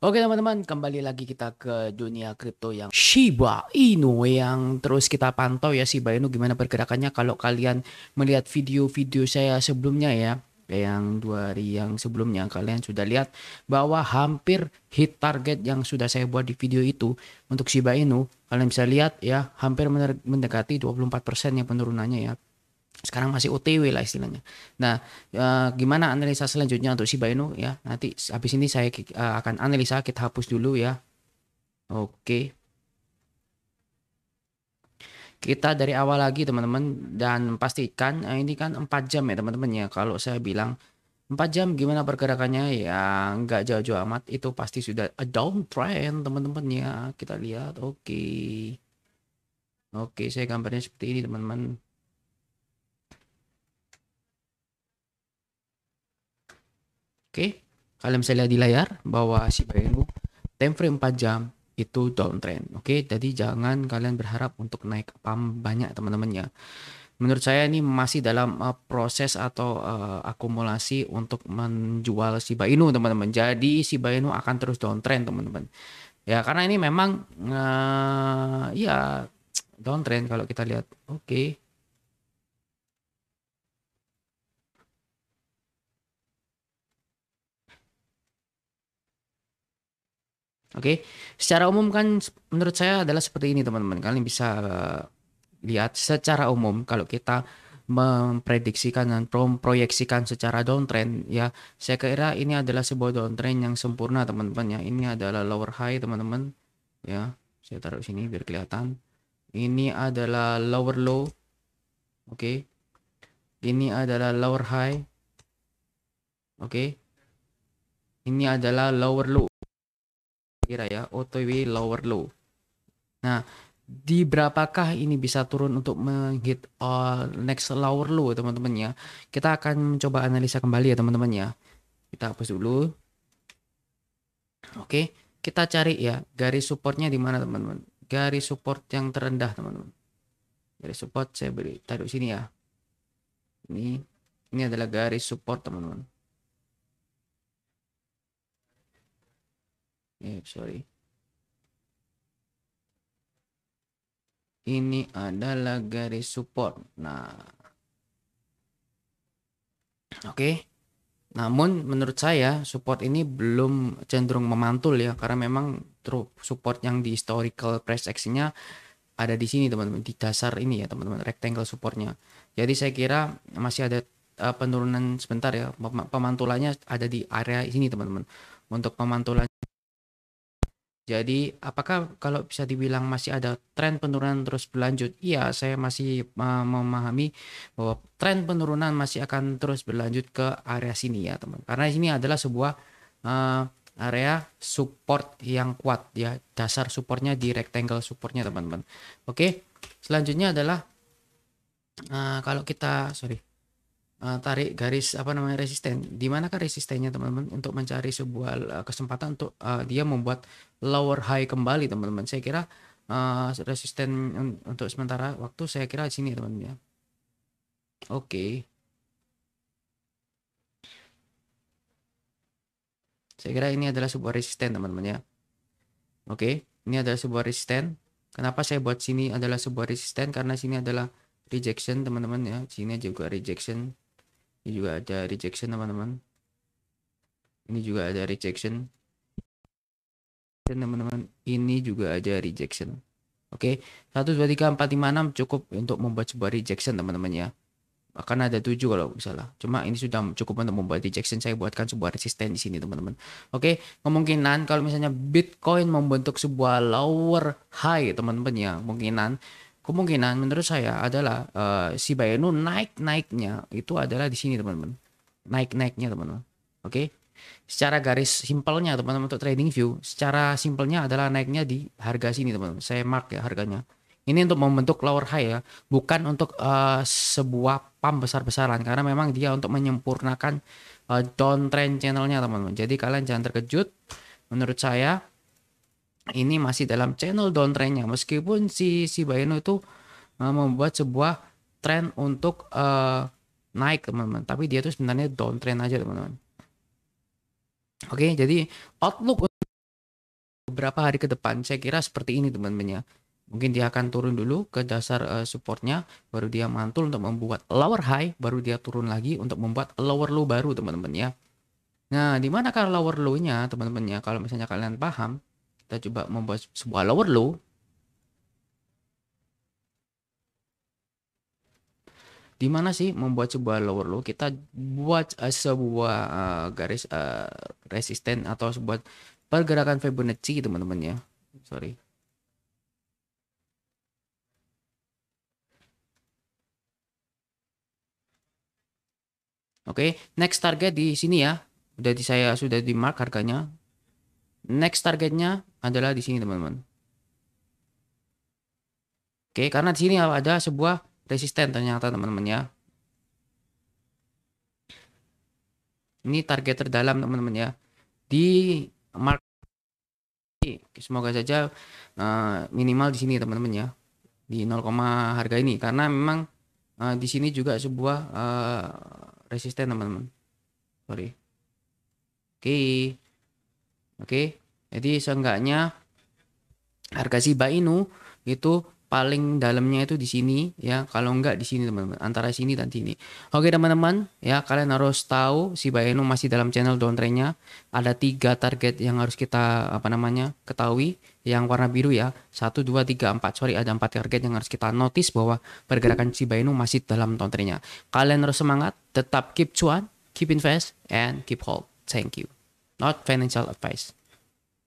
Oke teman-teman, kembali lagi kita ke dunia kripto yang Shiba Inu yang terus kita pantau ya Shiba Inu gimana pergerakannya kalau kalian melihat video-video saya sebelumnya ya yang dua hari yang sebelumnya kalian sudah lihat bahwa hampir hit target yang sudah saya buat di video itu untuk Shiba Inu kalian bisa lihat ya hampir mendekati 24% yang penurunannya ya sekarang masih OTW lah istilahnya. Nah, e, gimana analisa selanjutnya untuk Shiba Inu ya? Nanti habis ini saya e, akan analisa kita hapus dulu ya. Oke. Kita dari awal lagi teman-teman dan pastikan e, ini kan 4 jam ya teman-teman ya. Kalau saya bilang 4 jam gimana pergerakannya ya nggak jauh-jauh amat itu pasti sudah a downtrend teman-teman ya. Kita lihat. Oke. Oke, saya gambarnya seperti ini teman-teman. Oke, kalian bisa lihat di layar bahwa si Inu time frame 4 jam itu downtrend. Oke, jadi jangan kalian berharap untuk naik pump banyak teman-teman ya. Menurut saya ini masih dalam uh, proses atau uh, akumulasi untuk menjual Shiba Inu teman-teman. Jadi Shiba Inu akan terus downtrend teman-teman. Ya karena ini memang uh, ya downtrend kalau kita lihat. Oke. Okay Oke, okay? secara umum kan menurut saya adalah seperti ini teman-teman. Kalian bisa eh, lihat secara umum kalau kita memprediksikan dan memproyeksikan secara downtrend ya, saya kira ini adalah sebuah downtrend yang sempurna teman-teman ya. Ini adalah lower high teman-teman ya. Saya taruh sini biar kelihatan. Ini adalah lower low. Oke. Okay? Ini adalah lower high. Oke. Okay? Ini adalah lower low kira ya OTW lower low. Nah, di berapakah ini bisa turun untuk menghit all uh, next lower low teman-teman ya. Kita akan mencoba analisa kembali ya teman-teman ya. Kita hapus dulu. Oke, kita cari ya garis supportnya di mana teman-teman. Garis support yang terendah teman-teman. Garis support saya beri taruh sini ya. Ini ini adalah garis support teman-teman. eh sorry ini adalah garis support nah oke okay. namun menurut saya support ini belum cenderung memantul ya karena memang support yang di historical price actionnya ada di sini teman-teman di dasar ini ya teman-teman rectangle supportnya jadi saya kira masih ada eh, penurunan sebentar ya pemantulannya ada di area sini teman-teman untuk pemantulannya jadi apakah kalau bisa dibilang masih ada tren penurunan terus berlanjut? Iya, saya masih memahami bahwa tren penurunan masih akan terus berlanjut ke area sini ya teman. Karena ini adalah sebuah uh, area support yang kuat ya. Dasar supportnya di rectangle supportnya teman-teman. Oke, selanjutnya adalah uh, kalau kita sorry Eh, tarik garis apa namanya resisten. Di manakah resistennya teman-teman untuk mencari sebuah eh, kesempatan untuk uh, dia membuat lower high kembali teman-teman. Saya kira uh, resisten untuk sementara waktu saya kira di sini teman-teman ya. Oke. Okay. Saya kira ini adalah sebuah resisten teman-teman ya. Oke, okay. ini adalah sebuah resisten. Kenapa saya buat sini adalah sebuah resisten karena sini adalah rejection teman-teman ya. Sini juga rejection ini juga ada rejection teman-teman ini juga ada rejection dan teman-teman ini juga ada rejection oke 1 2 3 4 5 6 cukup untuk membuat sebuah rejection teman-teman ya bahkan ada 7 kalau misalnya cuma ini sudah cukup untuk membuat rejection saya buatkan sebuah resisten di sini teman-teman oke kemungkinan kalau misalnya Bitcoin membentuk sebuah lower high teman-teman ya kemungkinan kemungkinan menurut saya adalah uh, si Bayanu naik-naiknya itu adalah di sini teman-teman. Naik-naiknya teman-teman. Oke. Okay? Secara garis simpelnya teman-teman untuk trading view, secara simpelnya adalah naiknya di harga sini teman-teman. Saya mark ya harganya. Ini untuk membentuk lower high ya, bukan untuk uh, sebuah pump besar-besaran karena memang dia untuk menyempurnakan uh, downtrend channelnya teman-teman. Jadi kalian jangan terkejut menurut saya ini masih dalam channel downtrendnya meskipun si Shiba Inu itu eh, membuat sebuah trend untuk uh, naik teman-teman tapi dia tuh sebenarnya downtrend aja teman-teman oke jadi outlook beberapa hari ke depan saya kira seperti ini teman-teman ya mungkin dia akan turun dulu ke dasar uh, supportnya baru dia mantul untuk membuat lower high baru dia turun lagi untuk membuat lower low baru teman-teman ya nah dimana kalau lower low-nya teman-teman ya kalau misalnya kalian paham kita coba membuat sebuah lower low. Di mana sih membuat sebuah lower low? Kita buat uh, sebuah uh, garis uh, resisten atau sebuah pergerakan Fibonacci teman-teman ya. Sorry. Oke, okay, next target di sini ya. Udah di saya sudah di mark harganya. Next targetnya adalah di sini teman-teman. Oke, karena di sini ada sebuah resisten ternyata teman-teman ya. Ini target terdalam teman-teman ya. Di mark. semoga saja uh, minimal di sini teman-teman ya di 0, harga ini karena memang uh, di sini juga sebuah uh, resisten teman-teman sorry oke okay. oke okay. Jadi seenggaknya harga Shiba Inu itu paling dalamnya itu di sini ya kalau enggak di sini teman-teman antara sini dan sini oke teman-teman ya kalian harus tahu si Inu masih dalam channel downtrendnya ada tiga target yang harus kita apa namanya ketahui yang warna biru ya satu dua tiga empat sorry ada empat target yang harus kita notice bahwa pergerakan si Inu masih dalam downtrendnya kalian harus semangat tetap keep cuan keep invest and keep hold thank you not financial advice